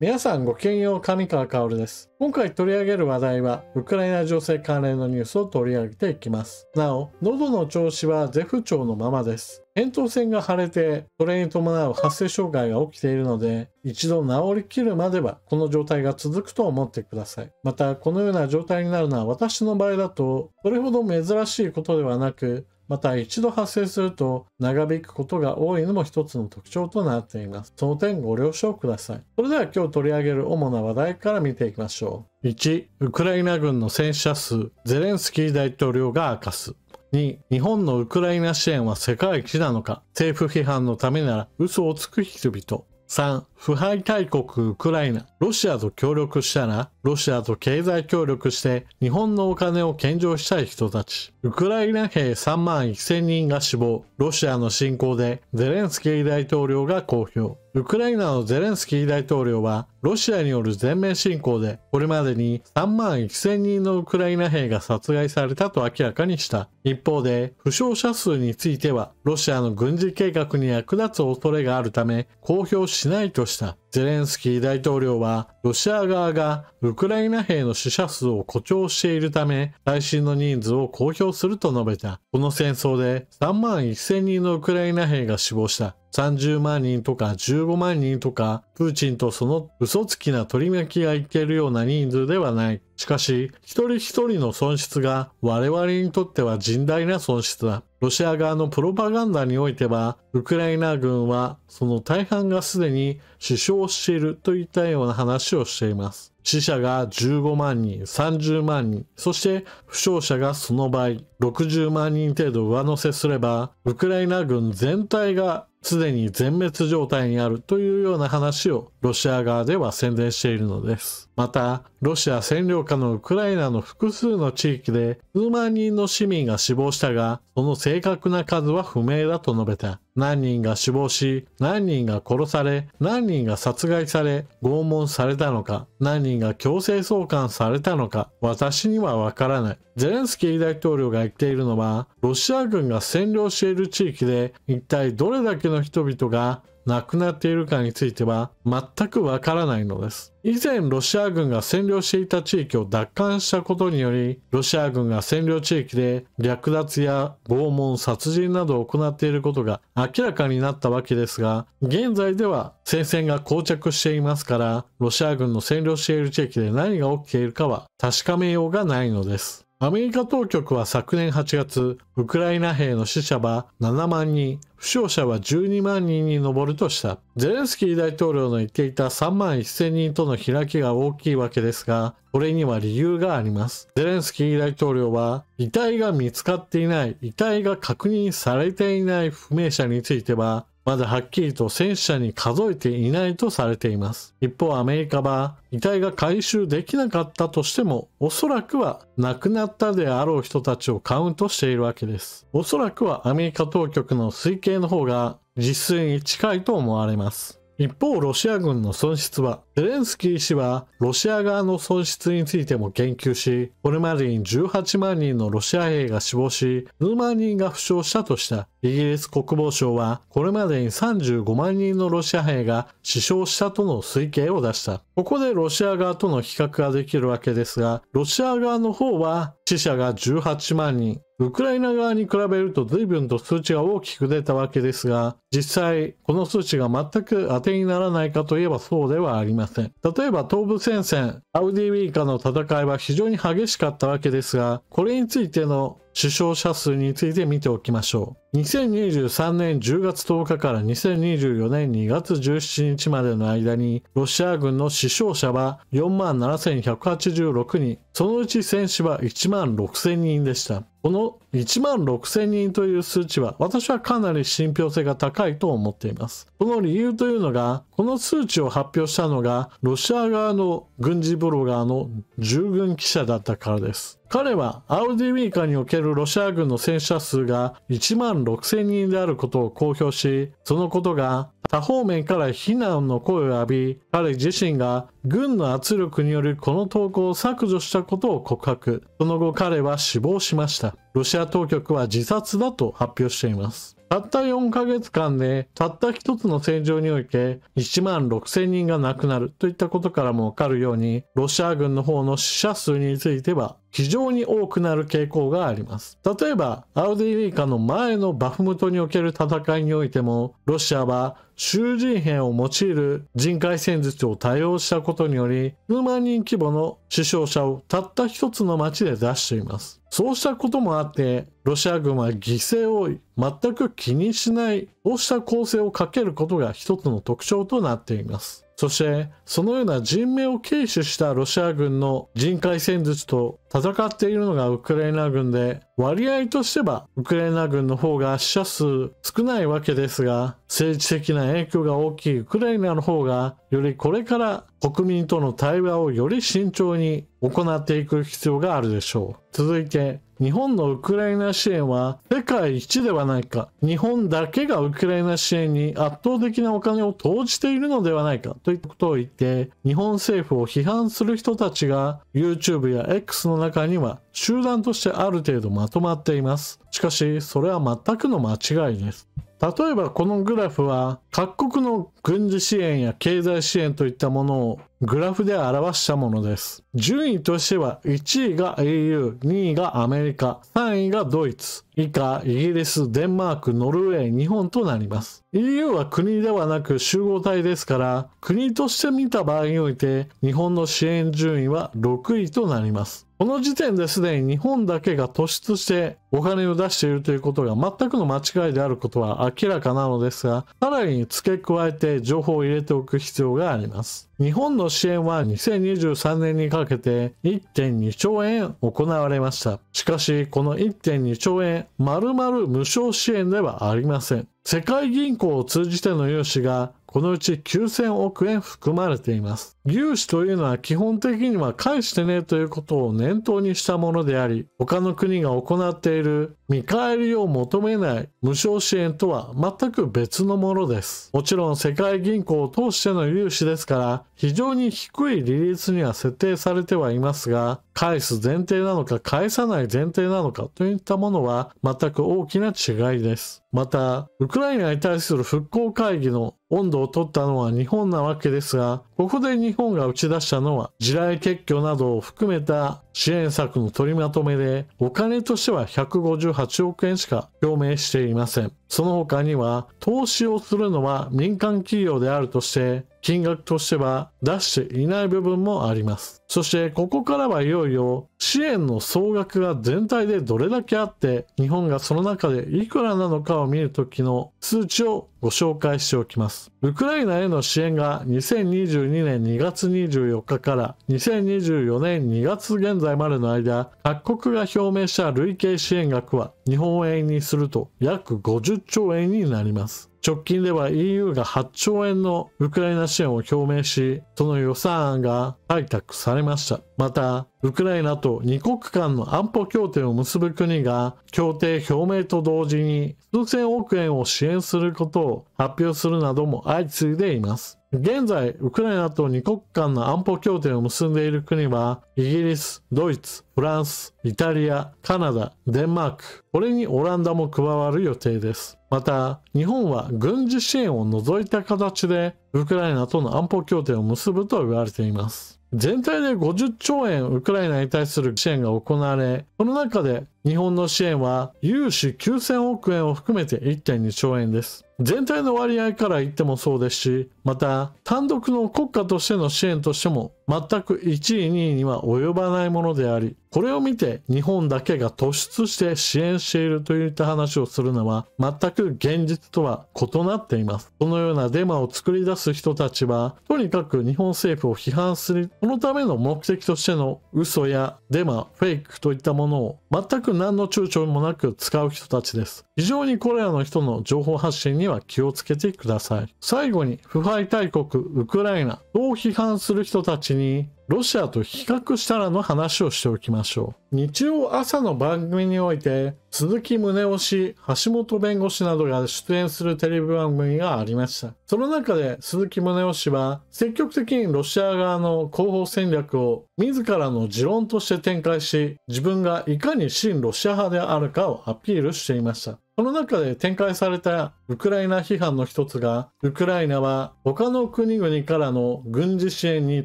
皆さんごきげんよう、上川薫です。今回取り上げる話題は、ウクライナ情勢関連のニュースを取り上げていきます。なお、喉の調子はゼフ調のままです。扁桃腺が腫れて、それに伴う発生障害が起きているので、一度治りきるまではこの状態が続くと思ってください。また、このような状態になるのは私の場合だと、それほど珍しいことではなく、また一度発生すると長引くことが多いのも一つの特徴となっています。その点ご了承ください。それでは今日取り上げる主な話題から見ていきましょう。1、ウクライナ軍の戦死者数、ゼレンスキー大統領が明かす。2、日本のウクライナ支援は世界一なのか政府批判のためなら嘘をつく人々。3、腐敗大国ウクライナ、ロシアと協力したら、ロシアと経済協力して日本のお金を献上したい人たち。ウクライナ兵3万1000人が死亡、ロシアの侵攻でゼレンスキー大統領が公表。ウクライナのゼレンスキー大統領はロシアによる全面侵攻でこれまでに3万1000人のウクライナ兵が殺害されたと明らかにした一方で負傷者数についてはロシアの軍事計画に役立つ恐れがあるため公表しないとしたゼレンスキー大統領はロシア側がウクライナ兵の死者数を誇張しているため最新の人数を公表すると述べたこの戦争で3万1000人のウクライナ兵が死亡した30万人とか15万人とかプーチンとその嘘つきな取り巻きがいけるような人数ではない。しかし、一人一人の損失が我々にとっては甚大な損失だ。ロシア側のプロパガンダにおいては、ウクライナ軍はその大半がすでに死傷しているといったような話をしています。死者が15万人、30万人、そして負傷者がその倍、60万人程度上乗せすれば、ウクライナ軍全体がすでに全滅状態にあるというような話をロシア側では宣伝しているのです。また、ロシア占領下のウクライナの複数の地域で数万人の市民が死亡したが、その正確な数は不明だと述べた。何人が死亡し、何人が殺され、何人が殺害され、拷問されたのか、何人が強制送還されたのか、私にはわからない。ゼレンスキー大統領が言っているのは、ロシア軍が占領している地域で、一体どれだけの人々が亡くなっているかについては全くわからないのです。以前ロシア軍が占領していた地域を奪還したことにより、ロシア軍が占領地域で略奪や拷問、殺人などを行っていることが明らかになったわけですが、現在では戦線が膠着していますから、ロシア軍の占領している地域で何が起きているかは確かめようがないのです。アメリカ当局は昨年8月、ウクライナ兵の死者は7万人、負傷者は12万人に上るとした。ゼレンスキー大統領の言っていた3万1000人との開きが大きいわけですが、これには理由があります。ゼレンスキー大統領は、遺体が見つかっていない、遺体が確認されていない不明者については、まだはっきりと戦死者に数えていないとされています。一方、アメリカは遺体が回収できなかったとしても、おそらくは亡くなったであろう人たちをカウントしているわけです。おそらくはアメリカ当局の推計の方が実数に近いと思われます。一方、ロシア軍の損失は、ゼレンスキー氏はロシア側の損失についても言及し、これまでに18万人のロシア兵が死亡し、数万人が負傷したとした。イギリス国防省は、これまでに35万人のロシア兵が死傷したとの推計を出した。ここでロシア側との比較ができるわけですが、ロシア側の方は死者が18万人、ウクライナ側に比べると随分と数値が大きく出たわけですが、実際、この数値が全く当てにならないかといえばそうではありません。例えば東部戦線、アウディウィーカの戦いは非常に激しかったわけですが、これについての死傷者数について見ておきましょう。2023年10月10日から2024年2月17日までの間に、ロシア軍の死傷者は47,186人、そのうち戦死は16,000人でした。この1万6000人という数値は私はかなり信憑性が高いと思っています。この理由というのが、この数値を発表したのがロシア側の軍事ブロガーの従軍記者だったからです。彼はアウディウィーカにおけるロシア軍の戦死者数が1万6000人であることを公表し、そのことが他方面から非難の声を浴び、彼自身が軍の圧力によるこの投稿を削除したことを告白。その後彼は死亡しました。ロシア当局は自殺だと発表しています。たった4ヶ月間で、たった一つの戦場において1万6000人が亡くなるといったことからもわかるように、ロシア軍の方の死者数については非常に多くなる傾向があります。例えば、アウディーカの前のバフムトにおける戦いにおいても、ロシアは囚人兵を用いる人海戦術を多用したことにより、数万人規模の死傷者をたった一つの町で出しています。そうしたこともあって、ロシア軍は犠牲を全く気にしない、こうした構成をかけることが一つの特徴となっています。そしてそのような人命を軽視したロシア軍の人海戦術と戦っているのがウクライナ軍で割合としてはウクライナ軍の方が死者数少ないわけですが政治的な影響が大きいウクライナの方がよりこれから国民との対話をより慎重に行っていく必要があるでしょう続いて日本のウクライナ支援は世界一ではないか、日本だけがウクライナ支援に圧倒的なお金を投じているのではないかといったことを言って、日本政府を批判する人たちが YouTube や X の中には集団としてある程度まとまっています。しかし、それは全くの間違いです。例えばこのグラフは各国の軍事支援や経済支援といったものをグラフで表したものです。順位としては1位が EU、2位がアメリカ、3位がドイツ、以下イギリス、デンマーク、ノルウェー、日本となります。EU は国ではなく集合体ですから、国として見た場合において日本の支援順位は6位となります。この時点ですでに日本だけが突出してお金を出しているということが全くの間違いであることは明らかなのですが、さらに付け加えて情報を入れておく必要があります。日本の支援は2023年にかけて1.2兆円行われました。しかし、この1.2兆円、丸々無償支援ではありません。世界銀行を通じての融資がこのうち9000億円含まれています。融資というのは基本的には返してねということを念頭にしたものであり、他の国が行っている見返りを求めない無償支援とは全く別のものです。もちろん世界銀行を通しての融資ですから、非常に低い利率には設定されてはいますが、返す前提なのか返さない前提なのかといったものは全く大きな違いです。また、ウクライナに対する復興会議の温度を取ったのは日本なわけですが、ここで日本が打ち出したのは、地雷撤去などを含めた支援策の取りまとめで、お金としては158億円しか表明していません。その他には、投資をするのは民間企業であるとして、金額としては出していない部分もあります。そしてここからはいよいよ支援の総額が全体でどれだけあって日本がその中でいくらなのかを見るときの数値をご紹介しておきます。ウクライナへの支援が2022年2月24日から2024年2月現在までの間各国が表明した累計支援額は日本円にすると約50 40兆円になります。直近では EU が8兆円のウクライナ支援を表明し、その予算案が採択されました。また、ウクライナと2国間の安保協定を結ぶ国が、協定表明と同時に数千億円を支援することを発表するなども相次いでいます。現在、ウクライナと2国間の安保協定を結んでいる国は、イギリス、ドイツ、フランス、イタリア、カナダ、デンマーク、これにオランダも加わる予定です。また、日本は軍事支援を除いた形で、ウクライナとの安保協定を結ぶと言われています。全体で50兆円ウクライナに対する支援が行われ、この中で日本の支援は融資9000億円を含めて1.2兆円です。全体の割合から言ってもそうですし、また単独の国家としての支援としても全く1位2位には及ばないものであり、これを見て日本だけが突出して支援しているといった話をするのは全く現実とは異なっています。このようなデマを作り出す人たちは、とにかく日本政府を批判する、そのための目的としての嘘やデマ、フェイクといったものを全く何の躊躇もなく使う人たちです。非常にこれらの人の情報発信にには気をつけてください。最後に、腐敗大国ウクライナを批判する人たちにロシアと比較したらの話をしておきましょう。日曜朝の番組において、鈴木宗男氏、橋本弁護士などが出演するテレビ番組がありました。その中で鈴木宗男氏は、積極的にロシア側の広報戦略を自らの持論として展開し、自分がいかに親ロシア派であるかをアピールしていました。その中で展開されたウクライナ批判の一つが、ウクライナは他の国々からの軍事支援に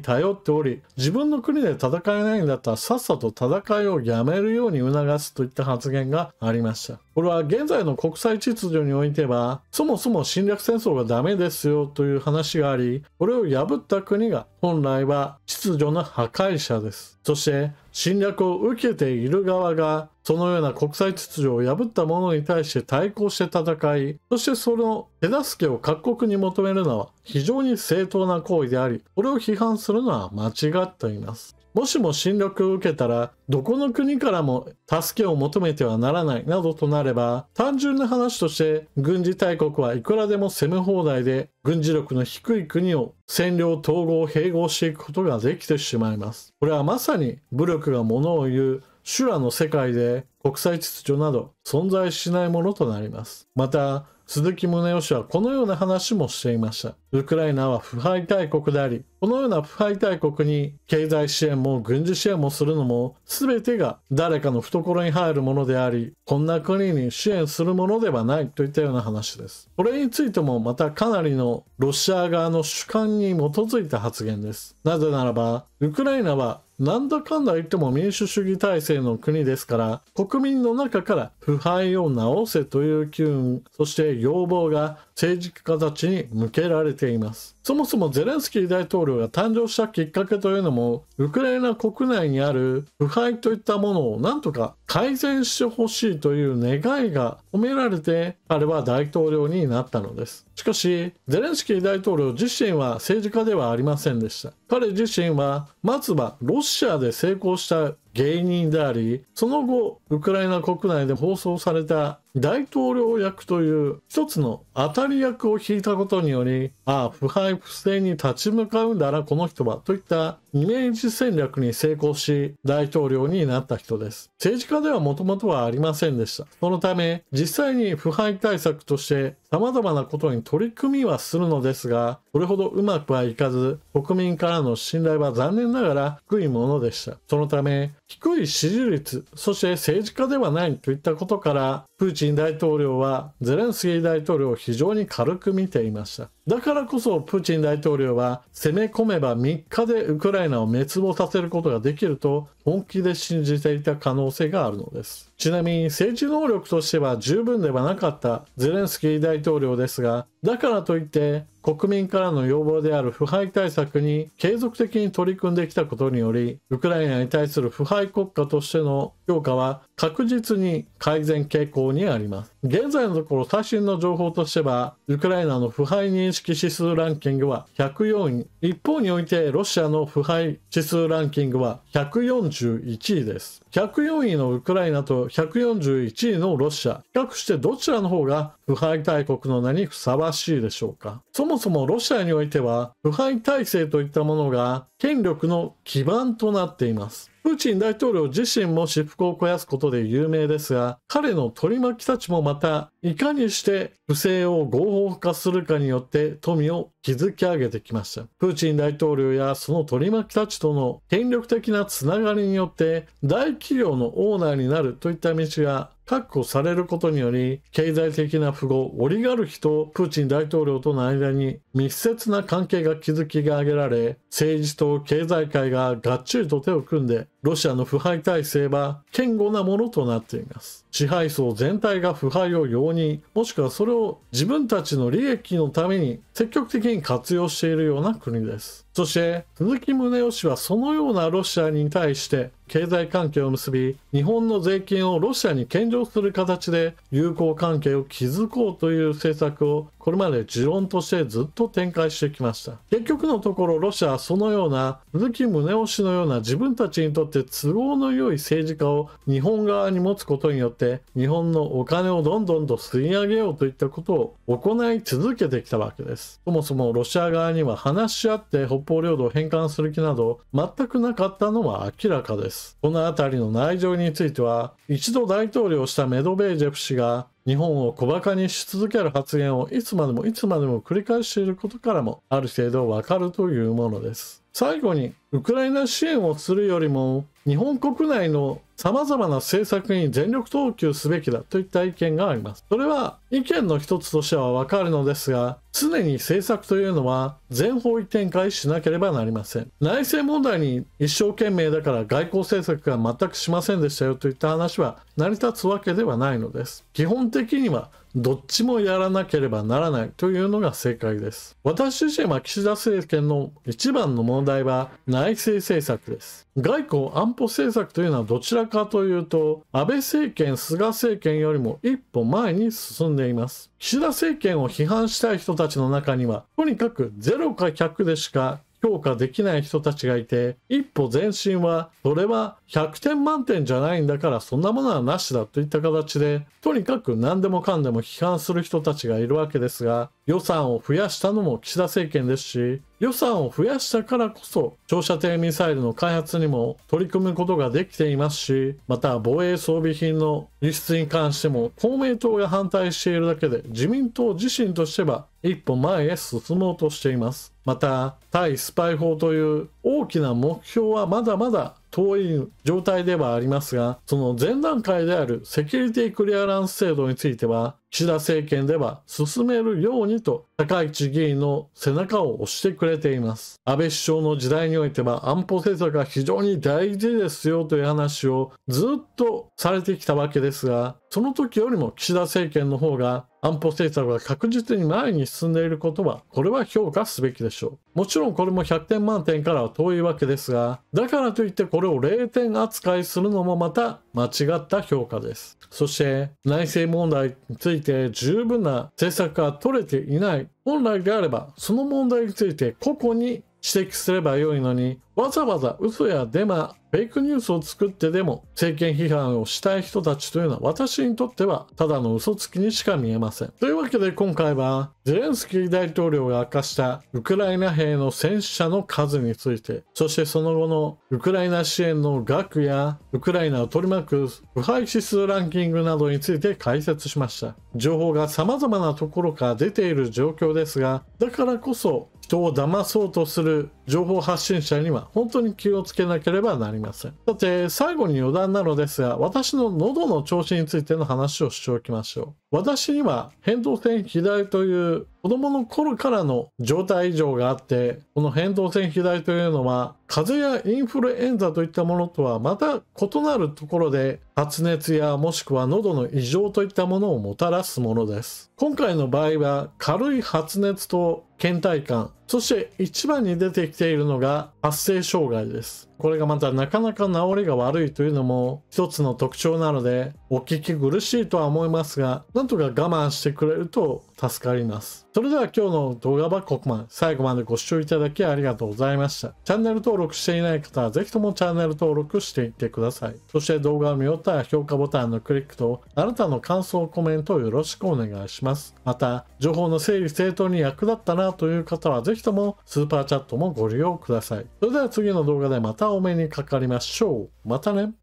頼っており、自分の国で戦えないんだったらさっさと戦いをやめるように促すといった発言がありました。これは現在の国際秩序においては、そもそも侵略戦争がダメですよという話があり、これを破った国が本来は秩序の破壊者です。そして、侵略を受けている側が、そのような国際秩序を破った者に対して対抗して戦い、そしてその手助けを各国に求めるのは非常に正当な行為であり、これを批判するのは間違っています。もしも侵略を受けたら、どこの国からも助けを求めてはならないなどとなれば、単純な話として、軍事大国はいくらでも攻め放題で、軍事力の低い国を占領、統合、併合していくことができてしまいます。これはまさに武力がものを言う修羅の世界で国際秩序など存在しないものとなります。また、鈴木宗男氏はこのような話もしていました。ウクライナは腐敗大国であり、このような腐敗大国に経済支援も軍事支援もするのも全てが誰かの懐に入るものであり、こんな国に支援するものではないといったような話です。これについてもまたかなりのロシア側の主観に基づいた発言です。なぜならば、ウクライナはなんだかんだ言っても民主主義体制の国ですから、国民の中から腐敗を直せという機運、そして要望が政治家たちに向けられています。そもそもゼレンスキー大統領が誕生したきっかけというのも、ウクライナ国内にある腐敗といったものをなんとか改善してほしいという願いが込められて、彼は大統領になったのです。しかし、ゼレンスキー大統領自身は政治家ではありませんでした。彼自身は、まずはロシアで成功した芸人であり、その後、ウクライナ国内で放送された大統領役という一つの当たり役を引いたことにより、ああ、腐敗不正に立ち向かうんだな、この人は、といったイメージ戦略に成功し大統領になった人です。政治家ではもともとはありませんでした。そのため、実際に腐敗対策として様々なことに取り組みはするのですが、それほどうまくはいかず、国民からの信頼は残念ながら低いものでした。そのため、低い支持率、そして政治家ではないといったことから、プーチン大統領はゼレンスキー大統領を非常に軽く見ていました。だからこそプーチン大統領は攻め込めば3日でウクライナを滅亡させることができると本気で信じていた可能性があるのです。ちなみに政治能力としては十分ではなかったゼレンスキー大統領ですが、だからといって国民からの要望である腐敗対策に継続的に取り組んできたことにより、ウクライナに対する腐敗国家としての評価は確実に改善傾向にあります。現在のところ最新の情報としては、ウクライナの腐敗認識指数ランキングは104位、一方においてロシアの腐敗指数ランキングは141位です。104位のウクライナと141位のロシア、比較してどちらの方が腐敗大国の名にふさわしいでしょうか。そもそもロシアにおいては、腐敗体制といったものが権力の基盤となっています。ーチン大統領自身も私腹を肥やすことで有名ですが、彼の取り巻きたちもまた、いかにして不正を合法化するかによって富を築き上げてきました。プーチン大統領やその取り巻きたちとの権力的なつながりによって、大企業のオーナーになるといった道が確保されることにより、経済的な富豪、オリガルヒとプーチン大統領との間に密接な関係が築き上げられ、政治と経済界ががっちりと手を組んで、ロシアの腐敗体制は堅固なものとなっています。支配層全体が腐敗を容認、もしくはそれを自分たちの利益のために積極的に活用しているような国です。そして鈴木宗男氏はそのようなロシアに対して経済関係を結び日本の税金をロシアに献上する形で友好関係を築こうという政策をこれまで持論としてずっと展開してきました結局のところロシアはそのような鈴木宗男氏のような自分たちにとって都合の良い政治家を日本側に持つことによって日本のお金をどんどんと吸い上げようといったことを行い続けてきたわけですそもそもロシア側には話し合って方領土を返還する気など全くなかったのは明らかです。この辺りの内情については、一度大統領をしたメドベージェフ氏が日本を小馬鹿にし続ける発言をいつまでもいつまでも繰り返していることからもある程度わかるというものです。最後に、ウクライナ支援をするよりも、日本国内の様々な政策に全力投球すべきだといった意見があります。それは意見の一つとしてはわかるのですが、常に政策というのは全方位展開しなければなりません。内政問題に一生懸命だから外交政策が全くしませんでしたよといった話は成り立つわけではないのです。基本的にはどっちもやらなければならないというのが正解です。私自身は岸田政権の一番の問題は内政政策です。外交安保政策というのはどちらかというと、安倍政権、菅政権よりも一歩前に進んでいます。岸田政権を批判したい人たちの中には、とにかくゼロか100でしか評価できない人たちがいて、一歩前進は、それは100点満点じゃないんだからそんなものはなしだといった形で、とにかく何でもかんでも批判する人たちがいるわけですが、予算を増やしたのも岸田政権ですし、予算を増やしたからこそ、長射程ミサイルの開発にも取り組むことができていますし、また防衛装備品の輸出に関しても、公明党が反対しているだけで、自民党自身としては一歩前へ進もうとしています。また、対スパイ法という大きな目標はまだまだ遠い状態ではありますが、その前段階であるセキュリティクリアランス制度については、岸田政権では進めるようにと高市議員の背中を押してくれています。安倍首相の時代においては安保政策が非常に大事ですよという話をずっとされてきたわけですが、その時よりも岸田政権の方が安保政策が確実に前に進んでいることは、これは評価すべきでしょう。もちろんこれも100点満点からは遠いわけですが、だからといってこれを0点扱いするのもまた間違った評価です。そして内政問題について十分な政策が取れていない。本来であれば、その問題について個々に指摘すればよいのに、わざわざ嘘やデマ、フェイクニュースを作ってでも政権批判をしたい人たちというのは私にとってはただの嘘つきにしか見えません。というわけで今回はゼレンスキー大統領が明かしたウクライナ兵の戦死者の数について、そしてその後のウクライナ支援の額やウクライナを取り巻く腐敗指数ランキングなどについて解説しました。情報が様々なところから出ている状況ですが、だからこそ人を騙そうとする情報発信者には本当に気をつけなければなりません。さて、最後に余談なのですが、私の喉の調子についての話をしておきましょう。私には変動肥大という子供の頃からの状態異常があって、この変動腺肥大というのは、風邪やインフルエンザといったものとはまた異なるところで、発熱やもしくは喉の異常といったものをもたらすものです。今回の場合は、軽い発熱と倦怠感、そして一番に出てきているのが発声障害です。これがまたなかなか治りが悪いというのも一つの特徴なので、お聞き苦しいとは思いますが、なんとか我慢してくれると助かります。それでは今日の動画はここまで。最後までご視聴いただきありがとうございました。チャンネル登録していない方はぜひともチャンネル登録していってください。そして動画を見終わったら評価ボタンのクリックとあなたの感想、コメントをよろしくお願いします。また、情報の整理整頓に役立ったなという方はぜひともスーパーチャットもご利用ください。それでは次の動画でまたお目にかかりましょう。またね。